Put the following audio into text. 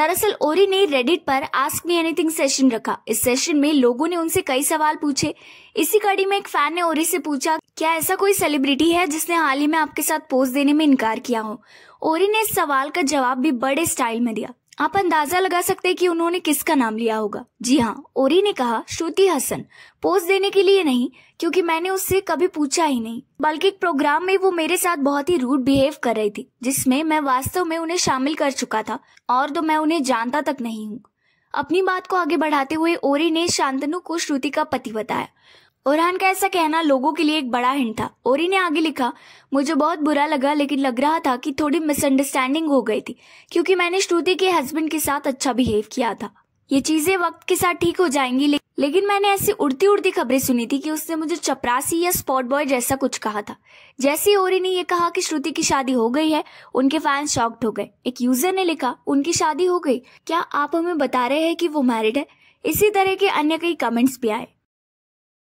दरअसल ओरी ने रेडिट पर आस्क मी एनीथिंग सेशन रखा इस सेशन में लोगों ने उनसे कई सवाल पूछे इसी कड़ी में एक फैन ने ओरी से पूछा क्या ऐसा कोई सेलिब्रिटी है जिसने हाल ही में आपके साथ पोज देने में इनकार किया हो ओरी ने इस सवाल का जवाब भी बड़े स्टाइल में दिया आप अंदाजा लगा सकते हैं कि उन्होंने किसका नाम लिया होगा जी हाँ ओरी ने कहा श्रुति हसन पोस्ट देने के लिए नहीं क्योंकि मैंने उससे कभी पूछा ही नहीं बल्कि एक प्रोग्राम में वो मेरे साथ बहुत ही रूड बिहेव कर रही थी जिसमें मैं वास्तव में उन्हें शामिल कर चुका था और तो मैं उन्हें जानता तक नहीं हूँ अपनी बात को आगे बढ़ाते हुए ओरी ने शांतनु को श्रुति का पति बताया ओरान का ऐसा कहना लोगों के लिए एक बड़ा हिंट था ओरी ने आगे लिखा मुझे बहुत बुरा लगा लेकिन लग रहा था कि थोड़ी मिसअंडरस्टैंडिंग हो गई थी क्योंकि मैंने श्रुति के हस्बैंड के साथ अच्छा बिहेव किया था ये चीजें वक्त के साथ ठीक हो जाएंगी ले, लेकिन मैंने ऐसी उड़ती उड़ती खबरें सुनी थी कि उसने मुझे चपरासी या स्पॉट बॉय जैसा कुछ कहा था जैसे ओरी ने यह कहा कि श्रुति की शादी हो गई है उनके फैंस शॉक्ड हो गए एक यूजर ने लिखा उनकी शादी हो गई क्या आप हमें बता रहे हैं कि वो मैरिड है इसी तरह के अन्य कई कमेंट्स भी आए